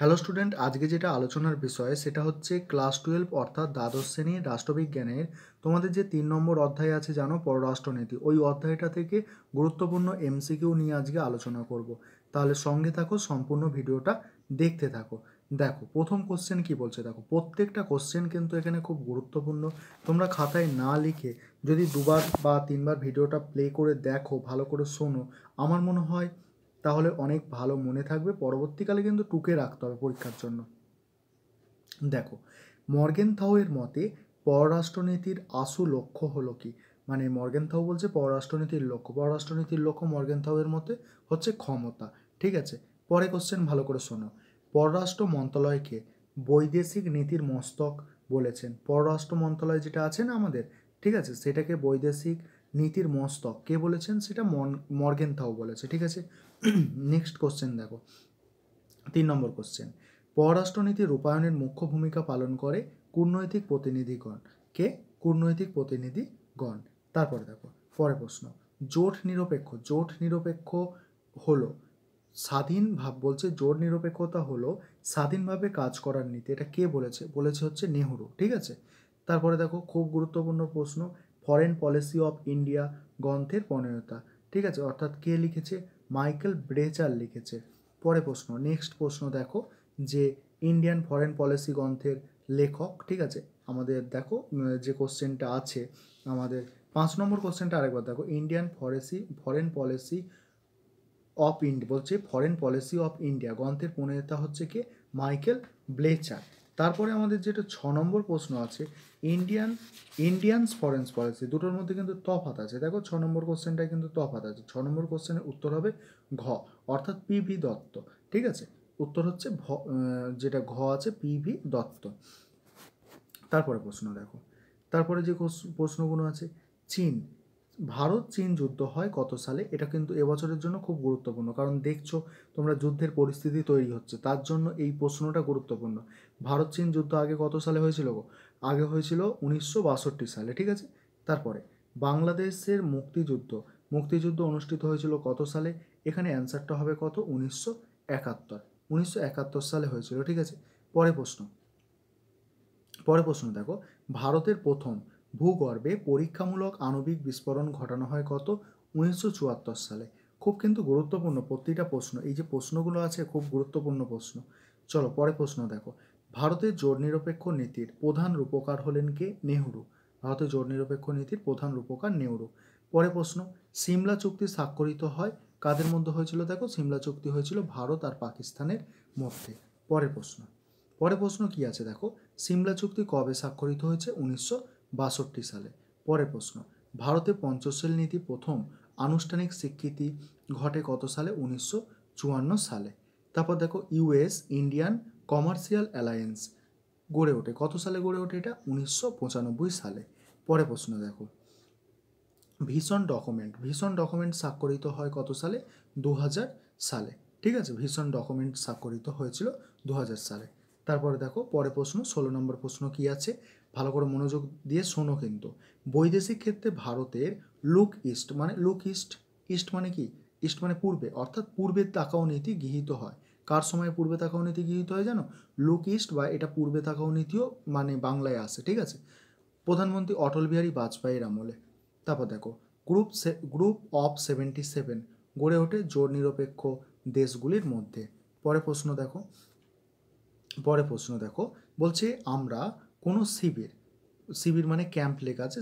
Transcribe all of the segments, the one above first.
hello student আজকে যেটা আলোচনার বিষয় সেটা হচ্ছে ক্লাস টুয়েলভ অর্থাৎ দ্বাদশ শ্রেণীর রাষ্ট্রবিজ্ঞানের তোমাদের যে তিন নম্বর অধ্যায় আছে জানো পররাষ্ট্রনীতি ওই অধ্যায়টা থেকে গুরুত্বপূর্ণ এমসিকিউ নিয়ে আজকে আলোচনা করব তাহলে সঙ্গে থাকো সম্পূর্ণ ভিডিওটা দেখতে থাকো দেখো প্রথম কোশ্চেন কি বলছে দেখো প্রত্যেকটা কোশ্চেন কিন্তু এখানে খুব গুরুত্বপূর্ণ তোমরা খাতায় না লিখে যদি দুবার বা তিনবার ভিডিওটা প্লে করে দেখো ভালো করে শোনো আমার মনে হয় তাহলে অনেক ভালো মনে থাকবে পরবর্তীকালে কিন্তু টুকে রাখতে হবে পরীক্ষার জন্য দেখো মর্গেন থাওয়ের মতে পররাষ্ট্রনীতির আসু লক্ষ্য হলো কি মানে মর্গেন থাও বলছে পররাষ্ট্রনীতির লক্ষ্য পররাষ্ট্রনীতির লক্ষ্য মর্গেন থাওয়ের মতে হচ্ছে ক্ষমতা ঠিক আছে পরে কোশ্চেন ভালো করে শোনো পররাষ্ট্র মন্ত্রণালয়কে বৈদেশিক নীতির মস্তক বলেছেন পররাষ্ট্র মন্ত্রণালয় যেটা আছে না আমাদের ঠিক আছে সেটাকে বৈদেশিক নীতির মস্তক কে বলেছেন সেটা মর্গেন থাও বলেছে ঠিক আছে নেক্সট কোশ্চেন দেখো তিন নম্বর কোশ্চেন পররাষ্ট্রনীতি রূপায়ণের মুখ্য ভূমিকা পালন করে কূটনৈতিক প্রতিনিধিগণ কে কূটনৈতিক প্রতিনিধিগণ তারপরে দেখো পরে প্রশ্ন জোট নিরপেক্ষ জোট নিরপেক্ষ হলো স্বাধীন ভাব বলছে জোট নিরপেক্ষতা হলো স্বাধীনভাবে কাজ করার নীতি এটা কে বলেছে বলেছে হচ্ছে নেহরু ঠিক আছে তারপরে দেখো খুব গুরুত্বপূর্ণ প্রশ্ন ফরেন পলিসি অফ ইন্ডিয়া গ্রন্থের প্রণয়তা ঠিক আছে অর্থাৎ কে লিখেছে মাইকেল ব্রেচার লিখেছে পরে প্রশ্ন নেক্সট প্রশ্ন দেখো যে ইন্ডিয়ান ফরেন পলিসি গ্রন্থের লেখক ঠিক আছে আমাদের দেখো যে কোশ্চেনটা আছে আমাদের পাঁচ নম্বর কোশ্চেনটা আরেকবার দেখো ইন্ডিয়ান ফরেসি ফরেন পলিসি অফ ইন্ডিয়া বলছে ফরেন পলিসি অফ ইন্ডিয়া গ্রন্থের প্রণেতা হচ্ছে কে মাইকেল ব্লেচার তারপরে আমাদের যেটা ছ নম্বর প্রশ্ন আছে ইন্ডিয়ান ইন্ডিয়ানস ফরেন পলিসি দুটোর মধ্যে কিন্তু তফাত আছে দেখো ছ নম্বর কোশ্চেনটায় কিন্তু তফাত আছে ছ নম্বর কোশ্চেনের উত্তর হবে ঘ অর্থাৎ পি ভি দত্ত ঠিক আছে উত্তর হচ্ছে ভ যেটা ঘ আছে পি ভি দত্ত তারপরে প্রশ্ন দেখো তারপরে যে প্রশ্নগুলো আছে চীন ভারত চীন যুদ্ধ হয় কত সালে এটা কিন্তু এবছরের জন্য খুব গুরুত্বপূর্ণ কারণ দেখছো তোমরা যুদ্ধের পরিস্থিতি তৈরি হচ্ছে তার জন্য এই প্রশ্নটা গুরুত্বপূর্ণ ভারত চীন যুদ্ধ আগে কত সালে হয়েছিল গো আগে হয়েছিল উনিশশো বাষট্টি সালে ঠিক আছে তারপরে বাংলাদেশের মুক্তিযুদ্ধ মুক্তিযুদ্ধ অনুষ্ঠিত হয়েছিল কত সালে এখানে অ্যান্সারটা হবে কত উনিশশো একাত্তর উনিশশো একাত্তর সালে হয়েছিল ঠিক আছে পরে প্রশ্ন পরে প্রশ্ন দেখো ভারতের প্রথম ভূগর্ভে পরীক্ষামূলক আণবিক বিস্ফোরণ ঘটানো হয় কত উনিশশো চুয়াত্তর সালে খুব কিন্তু গুরুত্বপূর্ণ প্রতিটা প্রশ্ন এই যে প্রশ্নগুলো আছে খুব গুরুত্বপূর্ণ প্রশ্ন চলো পরে প্রশ্ন দেখো ভারতের জোট নিরপেক্ষ নীতির প্রধান রূপকার হলেন কে নেহরু ভারতের জোট নিরপেক্ষ নীতির প্রধান রূপকার নেহরু পরে প্রশ্ন সিমলা চুক্তি স্বাক্ষরিত হয় কাদের মধ্যে হয়েছিল দেখো সিমলা চুক্তি হয়েছিল ভারত আর পাকিস্তানের মধ্যে পরের প্রশ্ন পরের প্রশ্ন কি আছে দেখো সিমলা চুক্তি কবে স্বাক্ষরিত হয়েছে উনিশশো বাষট্টি সালে পরের প্রশ্ন ভারতে পঞ্চশীল নীতি প্রথম আনুষ্ঠানিক স্বীকৃতি ঘটে কত সালে উনিশশো চুয়ান্ন সালে তারপর দেখো ইউএস ইন্ডিয়ান কমার্শিয়াল অ্যালায়েন্স গড়ে ওঠে কত সালে গড়ে ওঠে এটা উনিশশো সালে পরে প্রশ্ন দেখো ভীষণ ডকুমেন্ট ভীষণ ডকুমেন্ট স্বাক্ষরিত হয় কত সালে দু সালে ঠিক আছে ভীষণ ডকুমেন্ট স্বাক্ষরিত হয়েছিল দু সালে তারপরে দেখো পরে প্রশ্ন ষোলো নম্বর প্রশ্ন কি আছে ভালো করে মনোযোগ দিয়ে শোনো কিন্তু বৈদেশিক ক্ষেত্রে ভারতের লুক ইস্ট মানে লুক ইস্ট ইস্ট মানে কি ইস্ট মানে পূর্বে অর্থাৎ পূর্বের তাকাও নীতি গৃহীত হয় কার সময় পূর্বে থাকা অনীতি গৃহীত হয় জানো লুক ইস্ট বা এটা পূর্বে থাকা অনীতিও মানে বাংলায় আসে ঠিক আছে প্রধানমন্ত্রী অটল বিহারী বাজপেয়ীর আমলে তারপর দেখো group group of seventy seven গড়ে ওঠে জোর নিরপেক্ষ দেশগুলির মধ্যে পরে প্রশ্ন দেখো পরে প্রশ্ন দেখো বলছে আমরা কোনো শিবির শিবির মানে ক্যাম্প লেখা আছে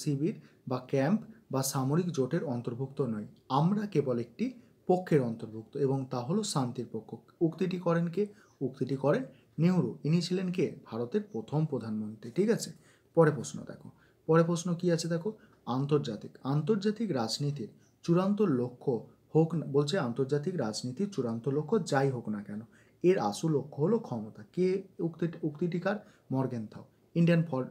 শিবির বা ক্যাম্প বা সামরিক জোটের অন্তর্ভুক্ত নয় আমরা কেবল একটি পক্ষের অন্তর্ভুক্ত এবং তা হলো শান্তির পক্ষ উক্তিটি করেন কে উক্তিটি করেন নেহরু ইনি ছিলেন কে ভারতের প্রথম প্রধানমন্ত্রী ঠিক আছে পরে প্রশ্ন দেখো পরে প্রশ্ন কি আছে দেখো আন্তর্জাতিক আন্তর্জাতিক রাজনীতির চূড়ান্ত লক্ষ্য হোক বলছে আন্তর্জাতিক রাজনীতির চূড়ান্ত লক্ষ্য যাই হোক না কেন এর আসল লক্ষ্য হলো ক্ষমতা কে উক্তি উক্তিটি কার মর্গেন থাও ইন্ডিয়ান ফর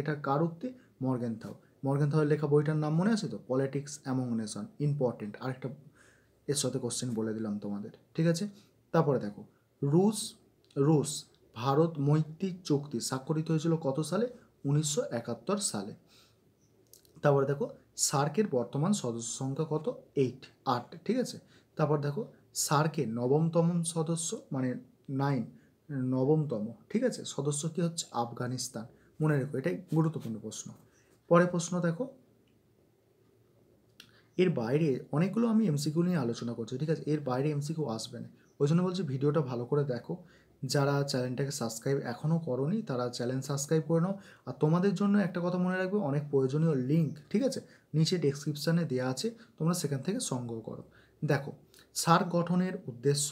এটা কার উক্তি মর্গেন থাও মর্গেন থাওয়ের লেখা বইটার নাম মনে আছে তো পলিটিক্স অ্যামং নেশন ইম্পর্টেন্ট আরেকটা এর সাথে কোশ্চেন বলে দিলাম তোমাদের ঠিক আছে তারপরে দেখো রুশ রুশ ভারত মৈত্রিক চুক্তি স্বাক্ষরিত হয়েছিল কত সালে উনিশশো সালে তারপরে দেখো সার্কের বর্তমান সদস্য সংখ্যা কত এইট আট ঠিক আছে তারপর দেখো সার্কের নবমতম সদস্য মানে নাইন নবমতম ঠিক আছে সদস্য কী হচ্ছে আফগানিস্তান মনে রেখো এটাই গুরুত্বপূর্ণ প্রশ্ন পরে প্রশ্ন দেখো এর বাইরে অনেকগুলো আমি এমসিকিউ নিয়ে আলোচনা করছি ঠিক আছে এর বাইরে এমসিকিউ আসবে না ওই জন্য বলছি ভিডিওটা ভালো করে দেখো যারা চ্যানেলটাকে সাবস্ক্রাইব এখনও করনি তারা চ্যানেল সাবস্ক্রাইব করে নাও আর তোমাদের জন্য একটা কথা মনে রাখবে অনেক প্রয়োজনীয় লিঙ্ক ঠিক আছে নিচে ডেসক্রিপশানে দেওয়া আছে তোমরা সেখান থেকে সংগ্রহ করো দেখো সার্ক গঠনের উদ্দেশ্য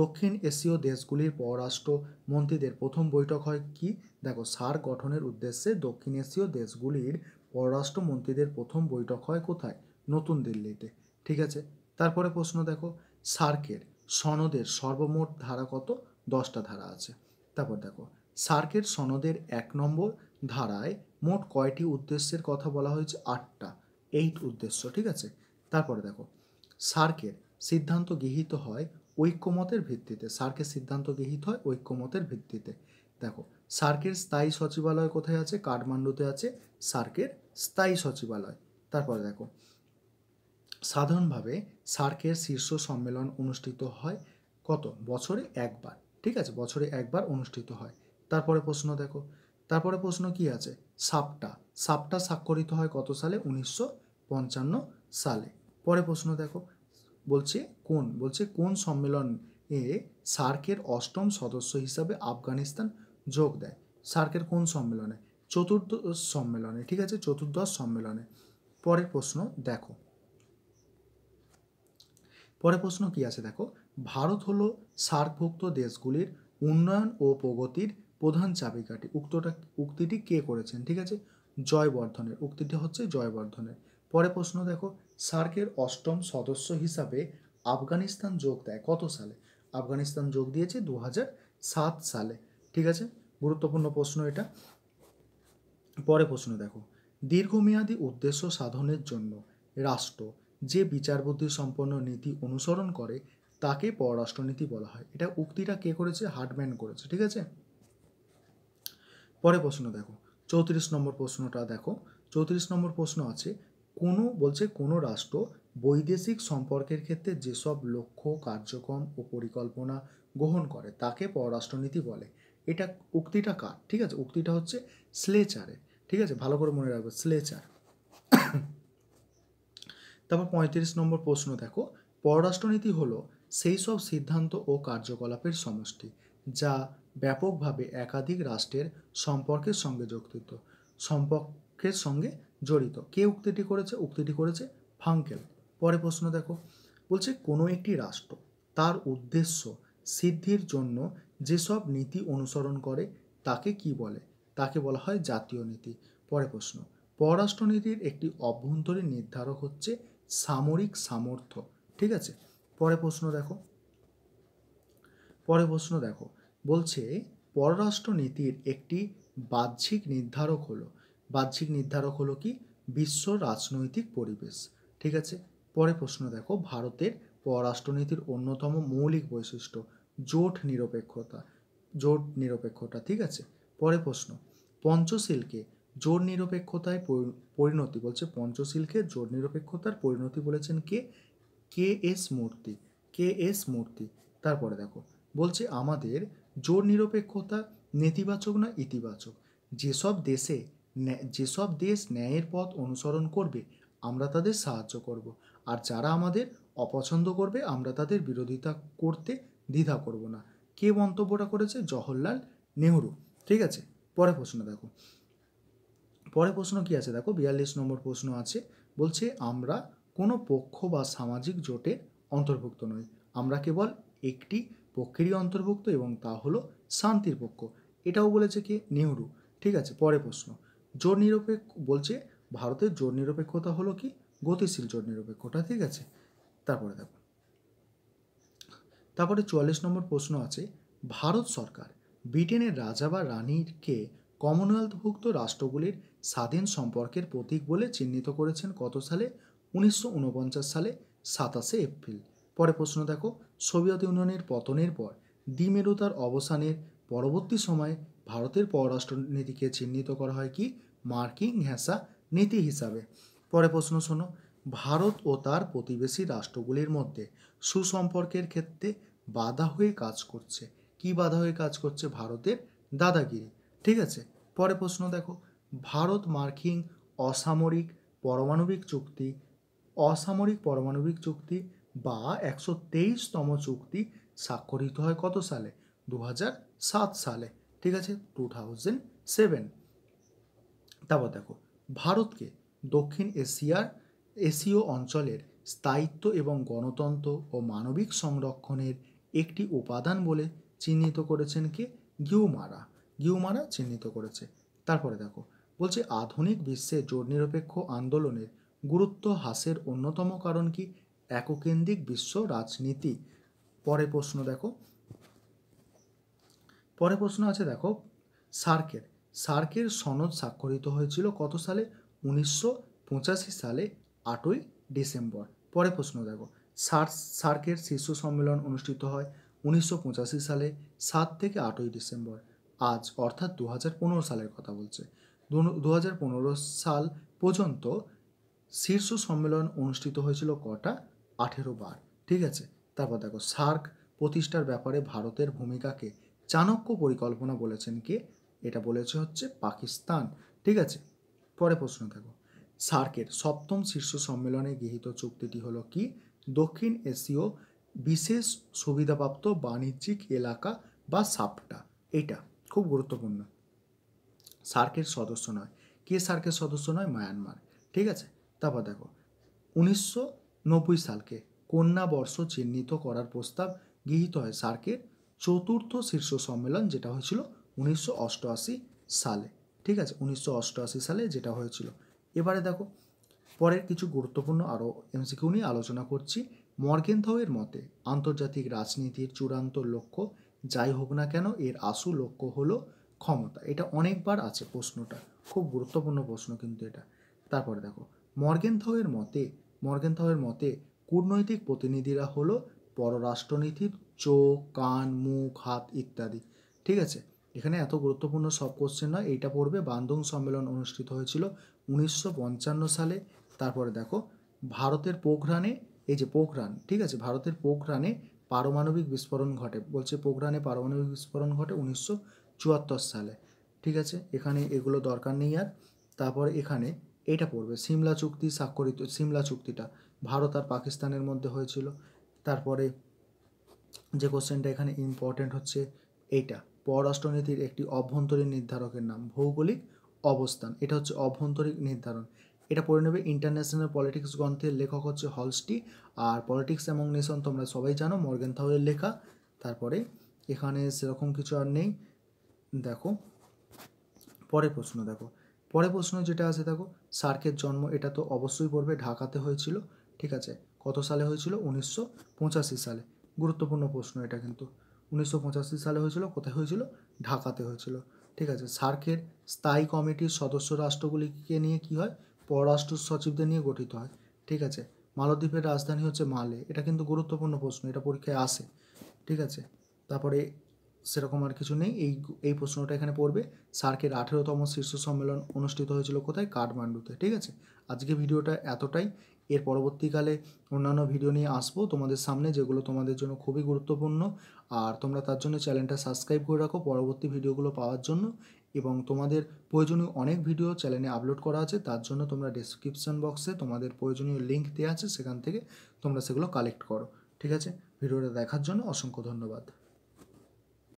দক্ষিণ এশীয় দেশগুলির পররাষ্ট্র মন্ত্রীদের প্রথম বৈঠক হয় কি দেখো সার্ক গঠনের উদ্দেশ্যে দক্ষিণ এশীয় দেশগুলির পররাষ্ট্র মন্ত্রীদের প্রথম বৈঠক হয় কোথায় নতুন দিল্লিতে ঠিক আছে তারপরে প্রশ্ন দেখো সার্কের সনদের সর্বমোট ধারা কত দশটা ধারা আছে তারপর দেখো সার্কের সনদের এক নম্বর ধারায় মোট কয়টি উদ্দেশ্যের কথা বলা হয়েছে আটটা এইট উদ্দেশ্য ঠিক আছে তারপরে দেখো সার্কের সিদ্ধান্ত গৃহীত হয় ঐক্যমতের ভিত্তিতে সার্কের সিদ্ধান্ত গৃহীত হয় ঐক্যমতের ভিত্তিতে দেখো সার্কের স্থায়ী সচিবালয় কোথায় আছে কাঠমান্ডুতে আছে সার্কের স্থায়ী সচিবালয় তারপরে দেখো সাধারণভাবে সার্কের শীর্ষ সম্মেলন অনুষ্ঠিত হয় কত বছরে একবার ঠিক আছে বছরে একবার অনুষ্ঠিত হয় তারপরে প্রশ্ন দেখো তারপরে প্রশ্ন কি আছে সাপটা সাপটা স্বাক্ষরিত হয় কত সালে উনিশশো পঞ্চান্ন সালে পরে প্রশ্ন দেখো বলছে কোন বলছে কোন সম্মেলন এ সার্কের অষ্টম সদস্য হিসাবে আফগানিস্তান যোগ দেয় সার্কের কোন সম্মেলনে চতুর্দশ সম্মেলনে ঠিক আছে চতুর্দশ সম্মেলনে পরের প্রশ্ন দেখো পরে প্রশ্ন কি আছে দেখো ভারত হলো সার্কভুক্ত দেশগুলির উন্নয়ন ও প্রগতির প্রধান চাবিকাঠি উক্তটা উক্তিটি কে করেছেন ঠিক আছে জয়বর্ধনের উক্তিটি হচ্ছে জয়বর্ধনের পরে প্রশ্ন দেখো সার্কের অষ্টম সদস্য হিসাবে আফগানিস্তান যোগ দেয় কত সালে আফগানিস্তান যোগ দিয়েছে দু সালে ঠিক আছে গুরুত্বপূর্ণ প্রশ্ন এটা পরে প্রশ্ন দেখো দীর্ঘমেয়াদী উদ্দেশ্য সাধনের জন্য রাষ্ট্র যে বিচারবুদ্ধি সম্পন্ন নীতি অনুসরণ করে তাকে পররাষ্ট্রনীতি বলা হয় এটা উক্তিটা কে করেছে হার্ডম্যান করেছে ঠিক আছে পরে প্রশ্ন দেখো চৌত্রিশ নম্বর প্রশ্নটা দেখো চৌত্রিশ নম্বর প্রশ্ন আছে কোনো বলছে কোনো রাষ্ট্র বৈদেশিক সম্পর্কের ক্ষেত্রে যেসব লক্ষ্য কার্যক্রম ও পরিকল্পনা গ্রহণ করে তাকে পররাষ্ট্রনীতি বলে এটা উক্তিটা কার ঠিক আছে উক্তিটা হচ্ছে স্লেচারে ঠিক আছে ভালো করে মনে রাখবে স্লেচার তারপর পঁয়ত্রিশ নম্বর প্রশ্ন দেখো পররাষ্ট্রনীতি হলো সেই সব সিদ্ধান্ত ও কার্যকলাপের সমষ্টি যা ব্যাপকভাবে একাধিক রাষ্ট্রের সম্পর্কের সঙ্গে যুক্তিত সম্পর্কের সঙ্গে জড়িত কে উক্তিটি করেছে উক্তিটি করেছে ফাঙ্কেল পরে প্রশ্ন দেখো বলছে কোনো একটি রাষ্ট্র তার উদ্দেশ্য সিদ্ধির জন্য যেসব নীতি অনুসরণ করে তাকে কি বলে তাকে বলা হয় জাতীয় নীতি পরে প্রশ্ন পররাষ্ট্রনীতির একটি অভ্যন্তরীণ নির্ধারক হচ্ছে সামরিক সামর্থ্য ঠিক আছে পরে প্রশ্ন দেখো পরে প্রশ্ন দেখো বলছে পররাষ্ট্র নীতির একটি বাহ্যিক নির্ধারক হলো বাহ্যিক নির্ধারক হলো কি বিশ্ব রাজনৈতিক পরিবেশ ঠিক আছে পরে প্রশ্ন দেখো ভারতের পররাষ্ট্রনীতির অন্যতম মৌলিক বৈশিষ্ট্য জোট নিরপেক্ষতা জোট নিরপেক্ষতা ঠিক আছে পরে প্রশ্ন পঞ্চশীলকে জোর নিরপেক্ষতায় পরিণতি বলছে পঞ্চশীলকে জোর নিরপেক্ষতার পরিণতি বলেছেন কে কে এস মূর্তি কে এস মূর্তি তারপরে দেখো বলছে আমাদের জোর নিরপেক্ষতা নেতিবাচক না ইতিবাচক যেসব দেশে যেসব দেশ ন্যায়ের পথ অনুসরণ করবে আমরা তাদের সাহায্য করব আর যারা আমাদের অপছন্দ করবে আমরা তাদের বিরোধিতা করতে দ্বিধা করব না কে মন্তব্যটা করেছে জওহরলাল নেহরু ঠিক আছে পরে প্রশ্ন দেখো পরে প্রশ্ন কি আছে দেখো বিয়াল্লিশ নম্বর প্রশ্ন আছে বলছে আমরা কোনো পক্ষ বা সামাজিক জোটে অন্তর্ভুক্ত নই আমরা কেবল একটি পক্ষেরই অন্তর্ভুক্ত এবং তা হলো শান্তির পক্ষ এটাও বলেছে কি নেহরু ঠিক আছে পরে প্রশ্ন জোট নিরপেক্ষ বলছে ভারতের জোট নিরপেক্ষতা হলো কি গতিশীল জোট নিরপেক্ষতা ঠিক আছে তারপরে দেখো তারপরে চুয়াল্লিশ নম্বর প্রশ্ন আছে ভারত সরকার ব্রিটেনের রাজা বা রানীকে কমনওয়েলথভুক্ত রাষ্ট্রগুলির স্বাধীন সম্পর্কের প্রতীক বলে চিহ্নিত করেছেন কত সালে উনিশশো সালে সাতাশে এপ্রিল পরে প্রশ্ন দেখো সোভিয়েত ইউনিয়নের পতনের পর দ্বিমেরুতার অবসানের পরবর্তী সময়ে ভারতের পররাষ্ট্রনীতিকে চিহ্নিত করা হয় কি মার্কিং হ্যাসা নীতি হিসাবে পরে প্রশ্ন শোনো ভারত ও তার প্রতিবেশী রাষ্ট্রগুলির মধ্যে সুসম্পর্কের ক্ষেত্রে বাধা হয়ে কাজ করছে কি বাধা হয়ে কাজ করছে ভারতের দাদাগিরি ঠিক আছে পরে প্রশ্ন দেখো ভারত মার্কিন অসামরিক পারমাণবিক চুক্তি অসামরিক পারমাণবিক চুক্তি বা একশো তেইশতম চুক্তি স্বাক্ষরিত হয় কত সালে দু সাত সালে ঠিক আছে টু থাউজেন্ড সেভেন তারপর দেখো ভারতকে দক্ষিণ এশিয়ার এশীয় অঞ্চলের স্থায়িত্ব এবং গণতন্ত্র ও মানবিক সংরক্ষণের একটি উপাদান বলে চিহ্নিত করেছেন কে গিউমারা গিউমারা চিহ্নিত করেছে তারপরে দেখো বলছে আধুনিক বিশ্বে জোট নিরপেক্ষ আন্দোলনের গুরুত্ব হ্রাসের অন্যতম কারণ কি এককেন্দ্রিক বিশ্ব রাজনীতি পরে প্রশ্ন দেখো পরে প্রশ্ন আছে দেখো সার্কের সার্কের সনদ স্বাক্ষরিত হয়েছিল কত সালে উনিশশো সালে আটই ডিসেম্বর পরে প্রশ্ন দেখো সার্ক সার্কের শীর্ষ সম্মেলন অনুষ্ঠিত হয় উনিশশো সালে সাত থেকে আটই ডিসেম্বর আজ অর্থাৎ দু সালের কথা বলছে দু সাল পর্যন্ত শীর্ষ সম্মেলন অনুষ্ঠিত হয়েছিল কটা আঠেরো বার ঠিক আছে তারপর দেখো সার্ক প্রতিষ্ঠার ব্যাপারে ভারতের ভূমিকাকে চাণক্য পরিকল্পনা বলেছেন কে এটা বলেছে হচ্ছে পাকিস্তান ঠিক আছে পরে প্রশ্ন দেখো সার্কের সপ্তম শীর্ষ সম্মেলনে গৃহীত চুক্তিটি হলো কি দক্ষিণ এশীয় বিশেষ সুবিধাপ্রাপ্ত বাণিজ্যিক এলাকা বা সাপটা এটা খুব গুরুত্বপূর্ণ সার্কের সদস্য নয় কে সার্কের সদস্য নয় মায়ানমার ঠিক আছে তারপর দেখো উনিশশো নব্বই সালকে কন্যা বর্ষ চিহ্নিত করার প্রস্তাব গৃহীত হয় সার্কের চতুর্থ শীর্ষ সম্মেলন যেটা হয়েছিল উনিশশো অষ্টআশি সালে ঠিক আছে উনিশশো অষ্টআশি সালে যেটা হয়েছিল এবারে দেখো পরের কিছু গুরুত্বপূর্ণ আরও এমসিকিউ নিয়ে আলোচনা করছি মর্গেনথাউয়ের মতে আন্তর্জাতিক রাজনীতির চূড়ান্ত লক্ষ্য যাই হোক না কেন এর আসু লক্ষ্য হলো ক্ষমতা এটা অনেকবার আছে প্রশ্নটা খুব গুরুত্বপূর্ণ প্রশ্ন কিন্তু এটা তারপরে দেখো মর্গেনথাওয়ের মতে মর্গেনথাওয়ের মতে কূটনৈতিক প্রতিনিধিরা হলো পররাষ্ট্রনীতির চোখ কান মুখ হাত ইত্যাদি ঠিক আছে এখানে এত গুরুত্বপূর্ণ সব কোশ্চেন নয় এইটা পড়বে বান্দং সম্মেলন অনুষ্ঠিত হয়েছিল উনিশশো সালে তারপরে দেখো ভারতের পোখরানে এই যে পোখরান ঠিক আছে ভারতের পোখরানে পারমাণবিক বিস্ফোরণ ঘটে বলছে পোখরানে পারমাণবিক বিস্ফোরণ ঘটে উনিশশো চুয়াত্তর সালে ঠিক আছে এখানে এগুলো দরকার নেই আর তারপর এখানে এটা পড়বে সিমলা চুক্তি স্বাক্ষরিত সিমলা চুক্তিটা ভারত আর পাকিস্তানের মধ্যে হয়েছিল তারপরে যে কোশ্চেনটা এখানে ইম্পর্টেন্ট হচ্ছে এইটা পররাষ্ট্রনীতির একটি অভ্যন্তরীণ নির্ধারকের নাম ভৌগোলিক অবস্থান এটা হচ্ছে অভ্যন্তরীণ নির্ধারণ এটা পড়ে নেবে ইন্টারন্যাশনাল পলিটিক্স গ্রন্থের লেখক হচ্ছে হলস্টি আর পলিটিক্স এবং নেশন তোমরা সবাই জানো মর্গেন থাউয়ের লেখা তারপরে এখানে সেরকম কিছু আর নেই দেখো পরের প্রশ্ন দেখো পরের প্রশ্ন যেটা আছে দেখো সার্কের জন্ম এটা তো অবশ্যই পড়বে ঢাকাতে হয়েছিল ঠিক আছে কত সালে হয়েছিল উনিশশো সালে গুরুত্বপূর্ণ প্রশ্ন এটা কিন্তু উনিশশো সালে হয়েছিল কোথায় হয়েছিল ঢাকাতে হয়েছিল ঠিক আছে সার্কের স্থায়ী কমিটির সদস্য রাষ্ট্রগুলিকে নিয়ে কি হয় পররাষ্ট্র সচিবদের নিয়ে গঠিত হয় ঠিক আছে মালদ্বীপের রাজধানী হচ্ছে মালে এটা কিন্তু গুরুত্বপূর্ণ প্রশ্ন এটা পরীক্ষায় আসে ঠিক আছে তারপরে সেরকম আর কিছু নেই এই এই প্রশ্নটা এখানে পড়বে সার্কের আঠেরোতম শীর্ষ সম্মেলন অনুষ্ঠিত হয়েছিল কোথায় কাঠমান্ডুতে ঠিক আছে আজকে ভিডিওটা এতটাই এর পরবর্তীকালে অন্যান্য ভিডিও নিয়ে আসবো তোমাদের সামনে যেগুলো তোমাদের জন্য খুবই গুরুত্বপূর্ণ আর তোমরা তার জন্য চ্যানেলটা সাবস্ক্রাইব করে রাখো পরবর্তী ভিডিওগুলো পাওয়ার জন্য এবং তোমাদের প্রয়োজনীয় অনেক ভিডিও চ্যানেলে আপলোড করা আছে তার জন্য তোমরা ডেসক্রিপশন বক্সে তোমাদের প্রয়োজনীয় লিঙ্ক দেওয়া আছে সেখান থেকে তোমরা সেগুলো কালেক্ট করো ঠিক আছে ভিডিওটা দেখার জন্য অসংখ্য ধন্যবাদ